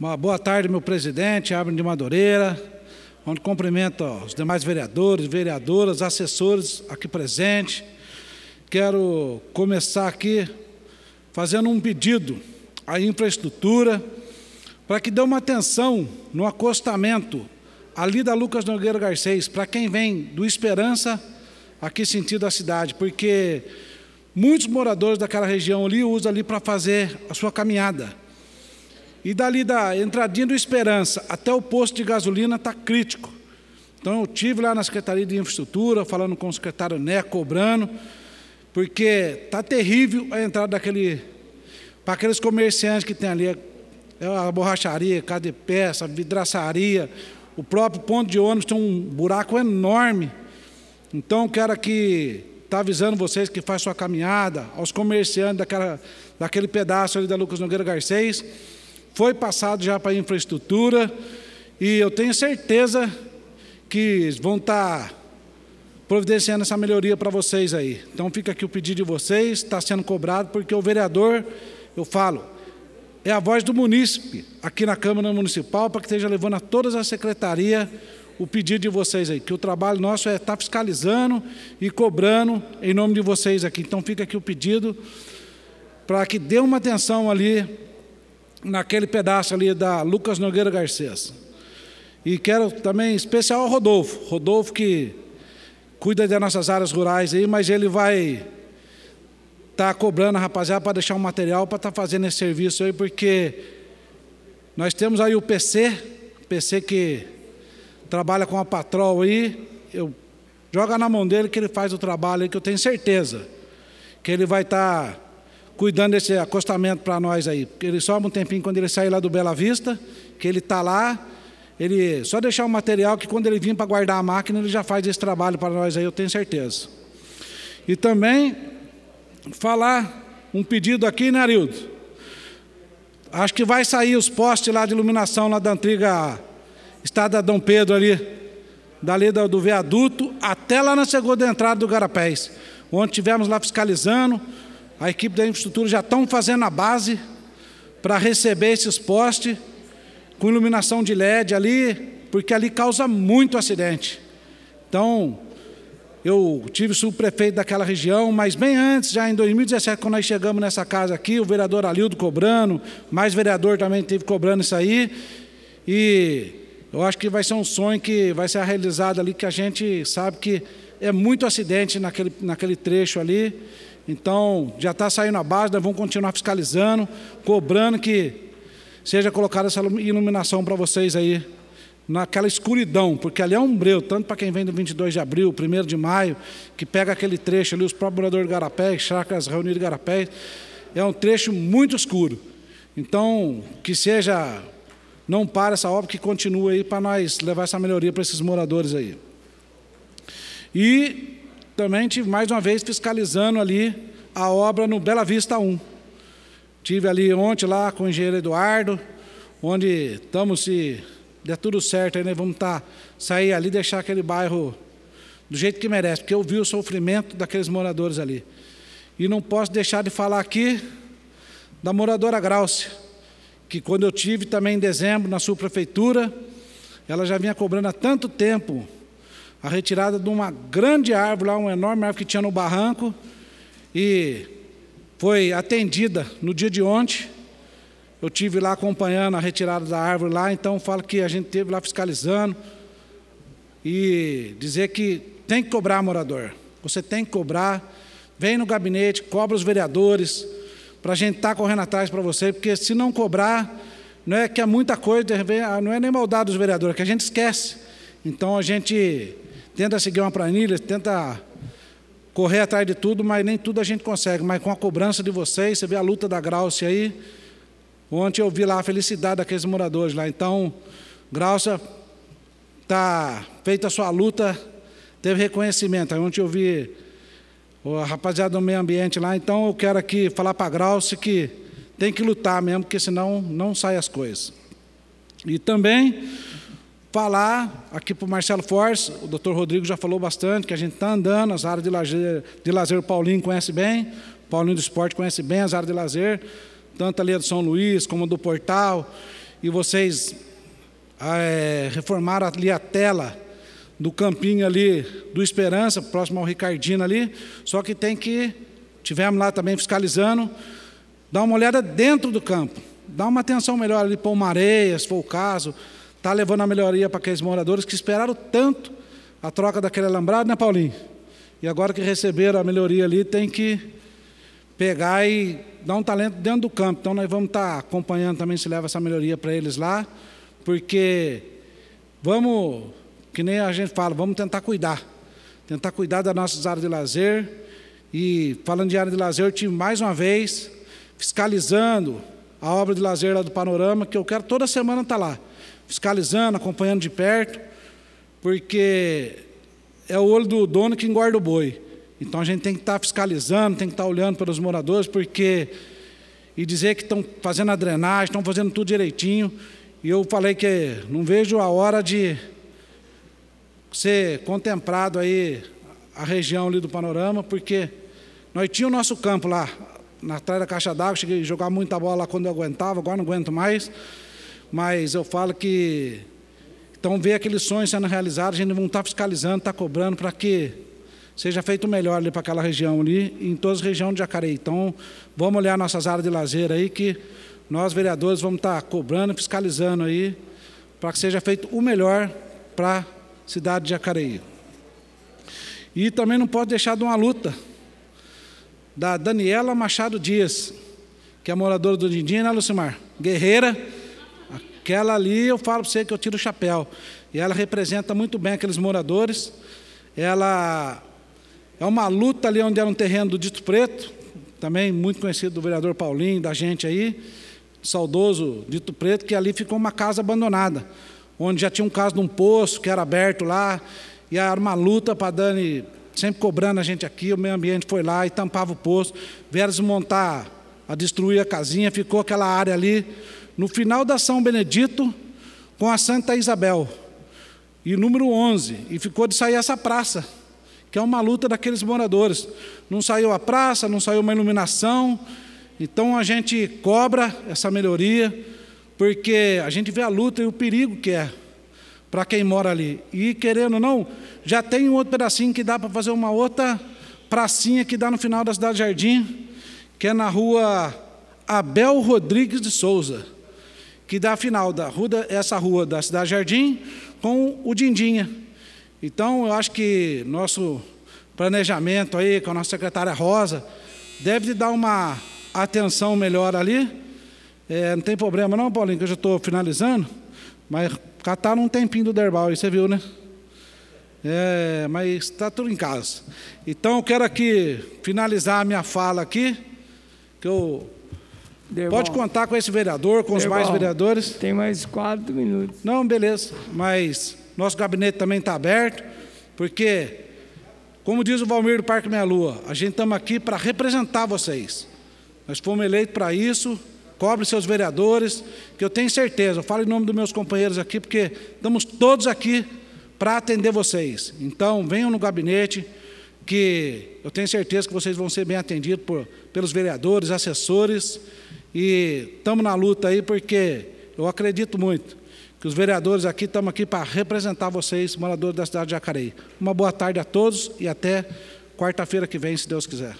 Uma boa tarde, meu presidente, Abner de Madureira, onde cumprimento os demais vereadores, vereadoras, assessores aqui presentes. Quero começar aqui fazendo um pedido à infraestrutura para que dê uma atenção no acostamento ali da Lucas Nogueira Garcês, para quem vem do Esperança, aqui sentido da cidade, porque muitos moradores daquela região ali usam ali para fazer a sua caminhada. E dali da entradinha do Esperança até o posto de gasolina está crítico. Então eu tive lá na Secretaria de Infraestrutura, falando com o secretário Né, cobrando, porque está terrível a entrada daquele. Para aqueles comerciantes que tem ali, é a borracharia, casa de peça, vidraçaria, o próprio ponto de ônibus tem um buraco enorme. Então quero aqui estar tá avisando vocês que faz sua caminhada, aos comerciantes daquela, daquele pedaço ali da Lucas Nogueira Garcês foi passado já para a infraestrutura e eu tenho certeza que vão estar tá providenciando essa melhoria para vocês aí. Então fica aqui o pedido de vocês, está sendo cobrado, porque o vereador, eu falo, é a voz do munícipe aqui na Câmara Municipal para que esteja levando a todas as secretarias o pedido de vocês aí, que o trabalho nosso é estar tá fiscalizando e cobrando em nome de vocês aqui. Então fica aqui o pedido para que dê uma atenção ali naquele pedaço ali da Lucas Nogueira Garcês. E quero também especial ao Rodolfo, Rodolfo que cuida das nossas áreas rurais aí, mas ele vai estar tá cobrando a rapaziada para deixar um material para estar tá fazendo esse serviço aí, porque nós temos aí o PC, PC que trabalha com a patrol aí, eu joga na mão dele que ele faz o trabalho aí, que eu tenho certeza que ele vai estar tá cuidando desse acostamento para nós aí. Porque ele sobe um tempinho quando ele sair lá do Bela Vista, que ele está lá, ele só deixar o material que quando ele vir para guardar a máquina, ele já faz esse trabalho para nós aí, eu tenho certeza. E também falar um pedido aqui, né, Arildo? Acho que vai sair os postes lá de iluminação lá da antiga estrada Dom Pedro ali, dali do viaduto até lá na segunda entrada do Garapés, onde tivemos lá fiscalizando, a equipe da infraestrutura já estão fazendo a base para receber esses postes com iluminação de LED ali, porque ali causa muito acidente. Então, eu tive subprefeito daquela região, mas bem antes, já em 2017, quando nós chegamos nessa casa aqui, o vereador Alildo cobrando, mais vereador também teve cobrando isso aí, e eu acho que vai ser um sonho que vai ser realizado ali, que a gente sabe que é muito acidente naquele, naquele trecho ali, então, já está saindo a base, nós vamos continuar fiscalizando, cobrando que seja colocada essa iluminação para vocês aí, naquela escuridão, porque ali é um breu, tanto para quem vem do 22 de abril, 1 de maio, que pega aquele trecho ali, os próprios moradores de Garapé, Chacras reunidos de Garapé, é um trecho muito escuro. Então, que seja, não para essa obra, que continue aí para nós levar essa melhoria para esses moradores aí. E também tive mais uma vez fiscalizando ali a obra no Bela Vista 1. Tive ali ontem lá com o engenheiro Eduardo, onde estamos, se der tudo certo, aí né, vamos tá, sair ali e deixar aquele bairro do jeito que merece, porque eu vi o sofrimento daqueles moradores ali. E não posso deixar de falar aqui da moradora Graucia, que quando eu tive também em dezembro na sua prefeitura, ela já vinha cobrando há tanto tempo a retirada de uma grande árvore, lá, uma enorme árvore que tinha no barranco, e foi atendida no dia de ontem. Eu tive lá acompanhando a retirada da árvore lá, então falo que a gente teve lá fiscalizando e dizer que tem que cobrar morador. Você tem que cobrar, vem no gabinete, cobra os vereadores para a gente estar tá correndo atrás para você, porque se não cobrar, não é que é muita coisa, ah, não é nem maldade dos vereadores, é que a gente esquece. Então a gente tenta seguir uma planilha, tenta correr atrás de tudo, mas nem tudo a gente consegue. Mas com a cobrança de vocês, você vê a luta da Grauce aí. Ontem eu vi lá a felicidade daqueles moradores lá. Então, Grauça tá feita a sua luta, teve reconhecimento. Aí ontem eu vi o rapaziada do meio ambiente lá. Então eu quero aqui falar para a Grauce que tem que lutar mesmo, porque senão não sai as coisas. E também falar aqui para o Marcelo Force, o doutor Rodrigo já falou bastante, que a gente está andando, as áreas de lazer, de lazer o Paulinho conhece bem, o Paulinho do Esporte conhece bem as áreas de lazer, tanto ali do São Luís como do Portal, e vocês é, reformaram ali a tela do campinho ali do Esperança, próximo ao Ricardino ali, só que tem que, tivemos lá também fiscalizando, dar uma olhada dentro do campo, dar uma atenção melhor ali para o Mareia, se for o caso, está levando a melhoria para aqueles moradores que esperaram tanto a troca daquele alambrado, né, Paulinho? E agora que receberam a melhoria ali, tem que pegar e dar um talento dentro do campo. Então nós vamos estar tá acompanhando também se leva essa melhoria para eles lá, porque vamos, que nem a gente fala, vamos tentar cuidar. Tentar cuidar das nossas áreas de lazer. E falando de área de lazer, eu tive mais uma vez fiscalizando a obra de lazer lá do Panorama, que eu quero toda semana estar tá lá fiscalizando, acompanhando de perto, porque é o olho do dono que engorda o boi. Então a gente tem que estar tá fiscalizando, tem que estar tá olhando pelos moradores, porque e dizer que estão fazendo a drenagem, estão fazendo tudo direitinho. E eu falei que não vejo a hora de ser contemplado aí a região ali do panorama, porque nós tínhamos o nosso campo lá, na atrás da caixa d'água, cheguei a jogar muita bola lá quando eu aguentava, agora não aguento mais mas eu falo que então ver aqueles sonhos sendo realizados, a gente não está fiscalizando, está cobrando para que seja feito o melhor ali para aquela região ali, em todas as regiões de Jacareí. Então, vamos olhar nossas áreas de lazer aí, que nós, vereadores, vamos estar tá cobrando, fiscalizando aí, para que seja feito o melhor para a cidade de Jacareí. E também não pode deixar de uma luta da Daniela Machado Dias, que é moradora do Dindina, é Lucimar? Guerreira Aquela ali, eu falo para você que eu tiro o chapéu. E ela representa muito bem aqueles moradores. Ela é uma luta ali onde era um terreno do Dito Preto, também muito conhecido do vereador Paulinho, da gente aí, saudoso Dito Preto, que ali ficou uma casa abandonada, onde já tinha um caso de um poço que era aberto lá, e era uma luta para a Dani, sempre cobrando a gente aqui, o meio ambiente foi lá e tampava o poço, vieram desmontar a destruir a casinha, ficou aquela área ali, no final da São Benedito, com a Santa Isabel, e número 11, e ficou de sair essa praça, que é uma luta daqueles moradores. Não saiu a praça, não saiu uma iluminação, então a gente cobra essa melhoria, porque a gente vê a luta e o perigo que é para quem mora ali. E querendo ou não, já tem um outro pedacinho que dá para fazer uma outra pracinha que dá no final da cidade Jardim que é na rua Abel Rodrigues de Souza, que dá final da rua, essa rua da Cidade Jardim com o Dindinha. Então, eu acho que nosso planejamento aí com a nossa secretária Rosa deve dar uma atenção melhor ali. É, não tem problema não, Paulinho, que eu já estou finalizando, mas cataram um tempinho do Derbal aí, você viu, né? É, mas está tudo em casa. Então, eu quero aqui finalizar a minha fala aqui. Que eu Pode contar com esse vereador, com os mais vereadores. Tem mais quatro minutos. Não, beleza. Mas nosso gabinete também está aberto, porque, como diz o Valmir do Parque Meia Lua, a gente estamos aqui para representar vocês. Nós fomos eleitos para isso. Cobre seus vereadores, que eu tenho certeza. Eu falo em nome dos meus companheiros aqui, porque estamos todos aqui para atender vocês. Então, venham no gabinete que eu tenho certeza que vocês vão ser bem atendidos por, pelos vereadores, assessores, e estamos na luta aí porque eu acredito muito que os vereadores aqui estamos aqui para representar vocês, moradores da cidade de Jacareí. Uma boa tarde a todos e até quarta-feira que vem, se Deus quiser.